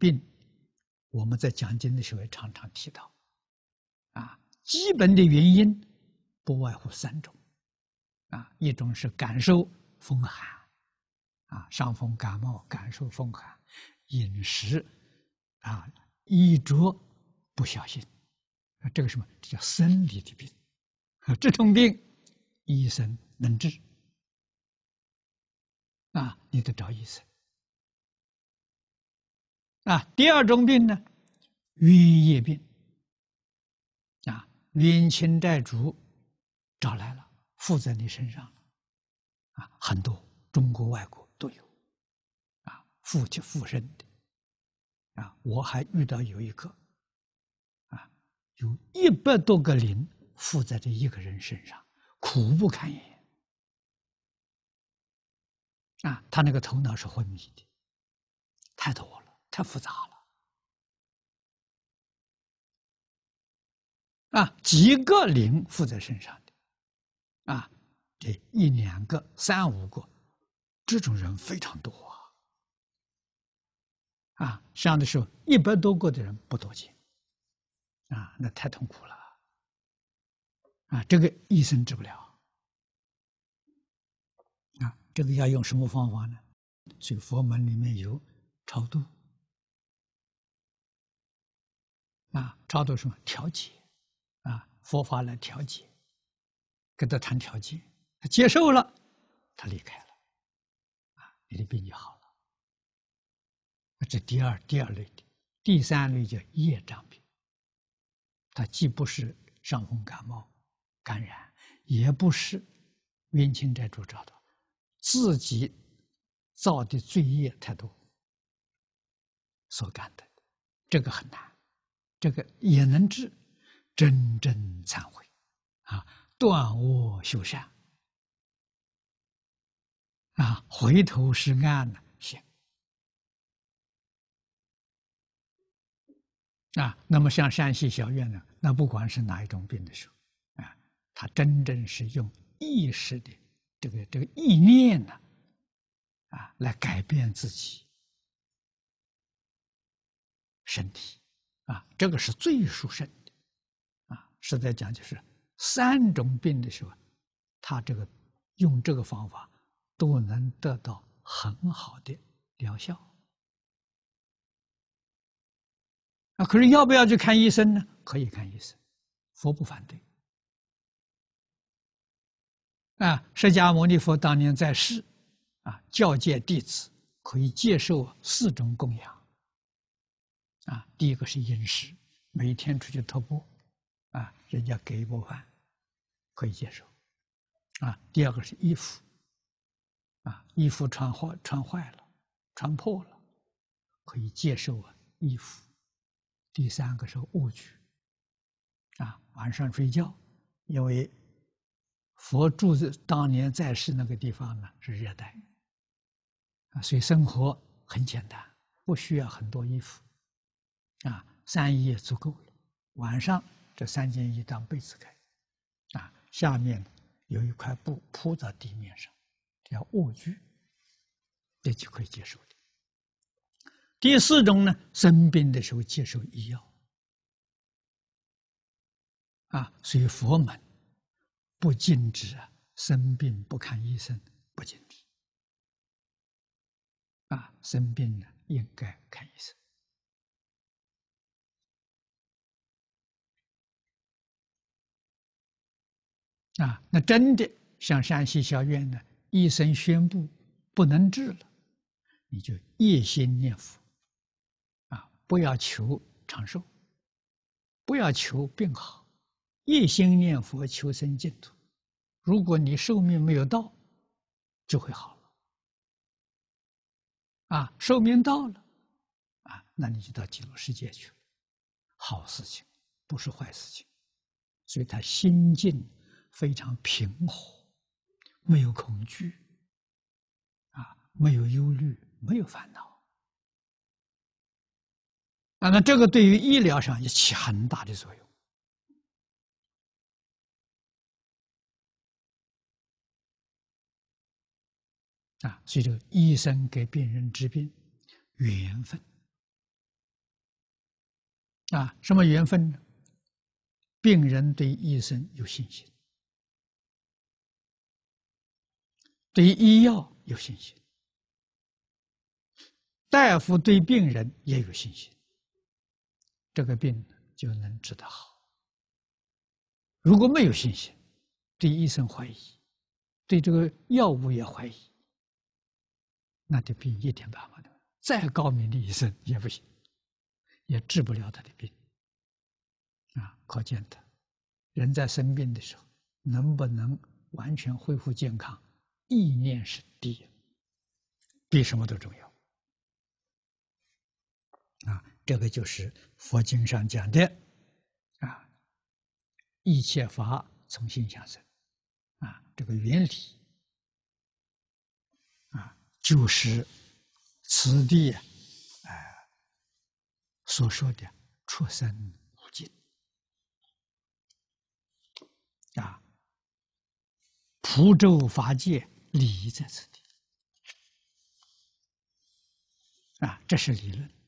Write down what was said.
病，我们在讲经的时候也常常提到，啊，基本的原因不外乎三种，啊，一种是感受风寒，啊，伤风感冒，感受风寒，饮食，啊，衣着不小心，啊，这个什么，这叫生理的病，这种病，医生能治，啊，你得找医生。啊，第二种病呢，冤业病。啊，冤亲债主找来了，附在你身上了。啊，很多，中国外国都有。啊，附气附身的。啊，我还遇到有一个，啊，有一百多个灵附在这一个人身上，苦不堪言。啊，他那个头脑是昏迷的，太多了。太复杂了，啊，几个灵附在身上的，啊，这一两个、三五个，这种人非常多啊。啊，上的时候一百多个的人不多见，啊，那太痛苦了，啊，这个医生治不了，啊，这个要用什么方法呢？去佛门里面有超度。啊，找到什么调节？啊，佛法来调节，跟他谈调节，他接受了，他离开了，啊，你的病就好了。这第二第二类的，第三类叫业障病，他既不是上风感冒、感染，也不是冤亲债主找到，自己造的罪业太多所干的，这个很难。这个也能治，真正忏悔，啊，断恶修善，啊，回头是岸呢，行，啊，那么像山西小院呢，那不管是哪一种病的时候，啊，他真正是用意识的这个这个意念呢，啊，来改变自己身体。啊，这个是最殊胜的，啊，实在讲就是三种病的时候，他这个用这个方法都能得到很好的疗效。啊，可是要不要去看医生呢？可以看医生，佛不反对。啊，释迦牟尼佛当年在世，啊，教诫弟子可以接受四种供养。啊，第一个是饮食，每天出去徒步，啊，人家给一部分，可以接受；啊，第二个是衣服，啊，衣服穿坏、穿坏了、穿破了，可以接受啊衣服。第三个是物具，啊，晚上睡觉，因为佛住在当年在世那个地方呢是热带，啊，所以生活很简单，不需要很多衣服。啊，三衣也足够了。晚上这三件衣当被子盖，啊，下面有一块布铺在地面上，叫卧具，这就可以接受的。第四种呢，生病的时候接受医药，啊，属于佛门不禁止啊，生病不看医生不禁止。啊，生病了应该看医生。啊，那真的像山西小院的医生宣布不能治了，你就一心念佛，啊，不要求长寿，不要求病好，一心念佛求生净土。如果你寿命没有到，就会好了。啊，寿命到了，啊，那你就到极乐世界去了，好事情，不是坏事情，所以他心境。非常平和，没有恐惧，啊，没有忧虑，没有烦恼。啊，那这个对于医疗上也起很大的作用。啊，所以个医生给病人治病，缘分。啊，什么缘分呢？病人对医生有信心。对医药有信心，大夫对病人也有信心，这个病就能治得好。如果没有信心，对医生怀疑，对这个药物也怀疑，那这病一点办法都没有。再高明的医生也不行，也治不了他的病。啊，可见他人在生病的时候能不能完全恢复健康？意念是地，比什么都重要啊！这个就是佛经上讲的啊，一切法从心生啊，这个原理啊，就是此地啊所说的出生无尽啊，普咒法界。礼仪在此地啊，这是理论。